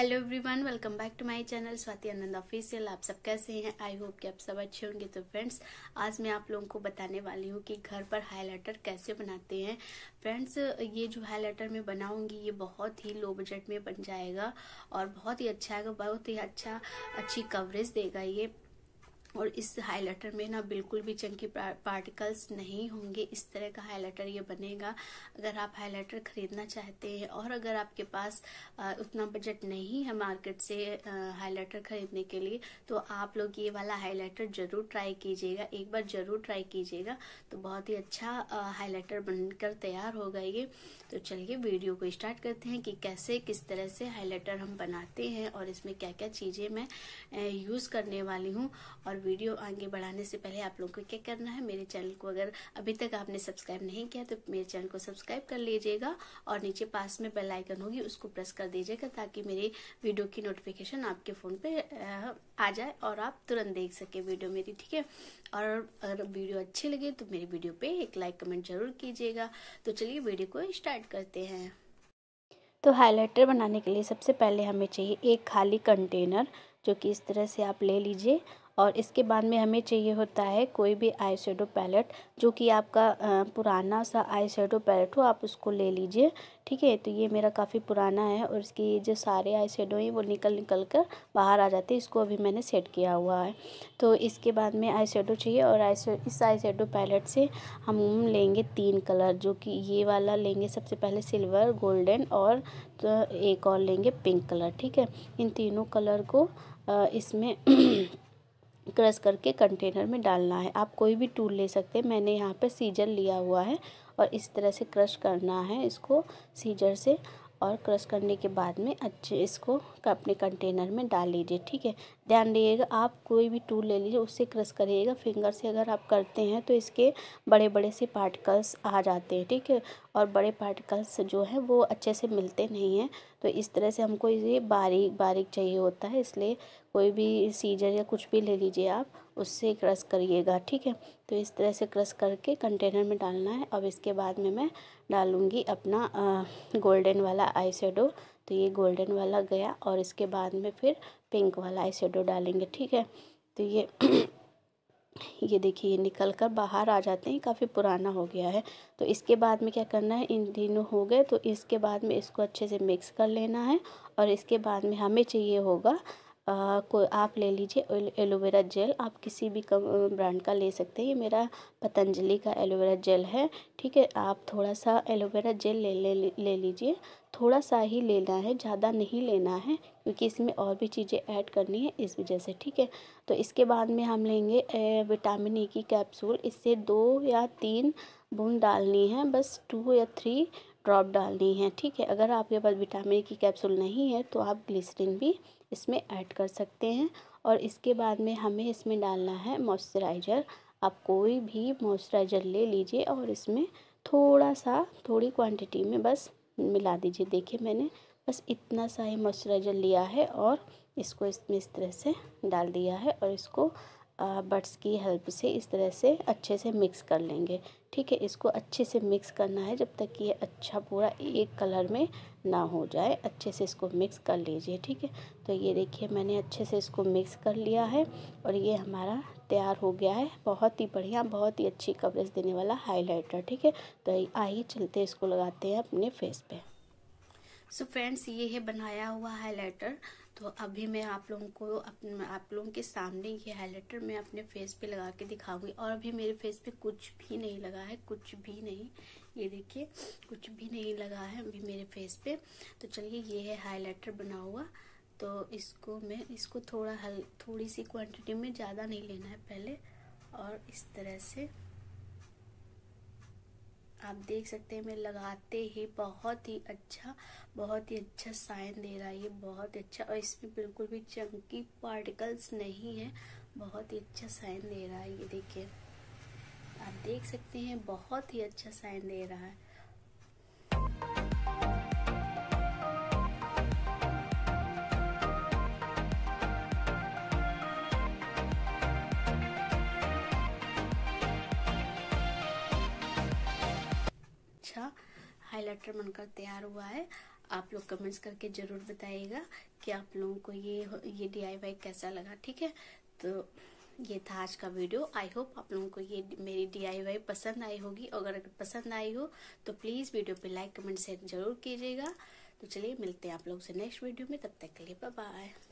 hello everyone welcome back to my channel Swati Anand official आप सब कैसे हैं आई होप कि आप सब अच्छे होंगे तो फ्रेंड्स आज मैं आप लोगों को बताने वाली हूँ कि घर पर हाइलाइटर कैसे बनाते हैं फ्रेंड्स ये जो हाईलाइटर मैं बनाऊंगी ये बहुत ही लो बजट में बन जाएगा और बहुत ही अच्छा आएगा बहुत ही अच्छा अच्छी कवरेज देगा ये और इस हाइलाइटर में ना बिल्कुल भी चंकी पार्टिकल्स नहीं होंगे इस तरह का हाइलाइटर ये बनेगा अगर आप हाइलाइटर खरीदना चाहते हैं और अगर आपके पास उतना बजट नहीं है मार्केट से हाइलाइटर खरीदने के लिए तो आप लोग ये वाला हाइलाइटर ज़रूर ट्राई कीजिएगा एक बार ज़रूर ट्राई कीजिएगा तो बहुत ही अच्छा हाईलाइटर बनकर तैयार होगा ये तो चलिए वीडियो को स्टार्ट करते हैं कि कैसे किस तरह से हाईलाइटर हम बनाते हैं और इसमें क्या क्या चीज़ें मैं यूज़ करने वाली हूँ और वीडियो आगे बढ़ाने से पहले आप लोगों को क्या करना है मेरे चैनल को अगर अभी तक आपने सब्सक्राइब नहीं किया तो मेरे चैनल को सब्सक्राइब कर लीजिएगा और नीचे पास में बेल आइकन होगी उसको प्रेस कर दीजिएगा ताकि मेरे वीडियो की नोटिफिकेशन आपके फ़ोन पर आ जाए और आप तुरंत देख सके वीडियो मेरी ठीक है और अगर वीडियो अच्छे लगे तो मेरे वीडियो पे एक लाइक कमेंट जरूर कीजिएगा तो चलिए वीडियो को स्टार्ट करते हैं तो हाइलाइटर बनाने के लिए सबसे पहले हमें चाहिए एक खाली कंटेनर जो कि इस तरह से आप ले लीजिए और इसके बाद में हमें चाहिए होता है कोई भी आई शेडो पैलेट जो कि आपका पुराना सा आई शेडो पैलेट हो आप उसको ले लीजिए ठीक है तो ये मेरा काफ़ी पुराना है और इसकी ये जो सारे आई शेडो हैं वो निकल निकल कर बाहर आ जाते हैं इसको अभी मैंने सेट किया हुआ है तो इसके बाद में आई शेडो चाहिए और आई इस आई शेडो पैलेट से हम लेंगे तीन कलर जो कि ये वाला लेंगे सबसे पहले सिल्वर गोल्डन और तो एक और लेंगे पिंक कलर ठीक है इन तीनों कलर को इसमें क्रश करके कंटेनर में डालना है आप कोई भी टूल ले सकते हैं मैंने यहाँ पे सीजर लिया हुआ है और इस तरह से क्रश करना है इसको सीजर से और क्रश करने के बाद में अच्छे इसको अपने कंटेनर में डाल लीजिए ठीक है ध्यान रहिएगा आप कोई भी टूल ले लीजिए उससे क्रश करिएगा फिंगर से अगर आप करते हैं तो इसके बड़े बड़े से पार्टिकल्स आ जाते हैं ठीक है और बड़े पार्टिकल्स जो है वो अच्छे से मिलते नहीं हैं तो इस तरह से हमको ये बारीक बारीक चाहिए होता है इसलिए कोई भी सीजर या कुछ भी ले लीजिए आप उससे क्रश करिएगा ठीक है तो इस तरह से क्रश करके कंटेनर में डालना है अब इसके बाद में मैं डालूँगी अपना गोल्डन वाला आई तो ये गोल्डन वाला गया और इसके बाद में फिर पिंक वाला आई शेडो डालेंगे ठीक है तो ये ये देखिए निकल कर बाहर आ जाते हैं काफ़ी पुराना हो गया है तो इसके बाद में क्या करना है इन तीनों हो गए तो इसके बाद में इसको अच्छे से मिक्स कर लेना है और इसके बाद में हमें चाहिए होगा आ, को आप ले लीजिए एलोवेरा जेल आप किसी भी कम ब्रांड का ले सकते हैं ये मेरा पतंजलि का एलोवेरा जेल है ठीक है आप थोड़ा सा एलोवेरा जेल ले ले, ले लीजिए थोड़ा सा ही लेना है ज़्यादा नहीं लेना है क्योंकि इसमें और भी चीज़ें ऐड करनी है इस वजह से ठीक है तो इसके बाद में हम लेंगे विटामिन ई e की कैप्सूल इससे दो या तीन बूंद डालनी है बस टू या थ्री ड्रॉप डालनी है ठीक है अगर आपके पास विटामिन ई e की कैप्सूल नहीं है तो आप ग्लिसरीन भी इसमें ऐड कर सकते हैं और इसके बाद में हमें इसमें डालना है मॉइस्चराइज़र आप कोई भी मॉइस्चराइज़र ले लीजिए और इसमें थोड़ा सा थोड़ी क्वांटिटी में बस मिला दीजिए देखिए मैंने बस इतना सा ही मॉइस्चराइज़र लिया है और इसको इसमें इस तरह से डाल दिया है और इसको बट्स की हेल्प से इस तरह से अच्छे से मिक्स कर लेंगे ठीक है इसको अच्छे से मिक्स करना है जब तक कि ये अच्छा पूरा एक कलर में ना हो जाए अच्छे से इसको मिक्स कर लीजिए ठीक है तो ये देखिए मैंने अच्छे से इसको मिक्स कर लिया है और ये हमारा तैयार हो गया है बहुत ही बढ़िया बहुत ही अच्छी कवरेज देने वाला हाईलाइटर ठीक है तो आइए चलते इसको लगाते हैं अपने फेस पे सो so फ्रेंड्स ये है बनाया हुआ हाइलाइटर तो अभी मैं आप लोगों को अपने आप लोगों के सामने ये हाईलाइटर मैं अपने फेस पे लगा के दिखाऊंगी और अभी मेरे फेस पे कुछ भी नहीं लगा है कुछ भी नहीं ये देखिए कुछ भी नहीं लगा है अभी मेरे फेस पे तो चलिए ये है हाईलाइटर बना हुआ तो इसको मैं इसको थोड़ा हल थोड़ी सी क्वांटिटी में ज़्यादा नहीं लेना है पहले और इस तरह से आप देख सकते हैं मैं लगाते ही बहुत ही अच्छा बहुत ही अच्छा साइन दे रहा है ये बहुत अच्छा और इसमें बिल्कुल भी चंकी पार्टिकल्स नहीं है बहुत ही अच्छा साइन दे रहा है ये देखिए आप देख सकते हैं बहुत ही अच्छा साइन दे रहा है स्वेटर बनकर तैयार हुआ है आप लोग कमेंट्स करके ज़रूर बताइएगा कि आप लोगों को ये ये डी कैसा लगा ठीक है तो ये था आज का वीडियो आई होप आप लोगों को ये मेरी डी पसंद आई होगी अगर पसंद आई हो तो प्लीज़ वीडियो पे लाइक कमेंट शेयर जरूर कीजिएगा तो चलिए मिलते हैं आप लोग से नेक्स्ट वीडियो में तब तक के लिए बाय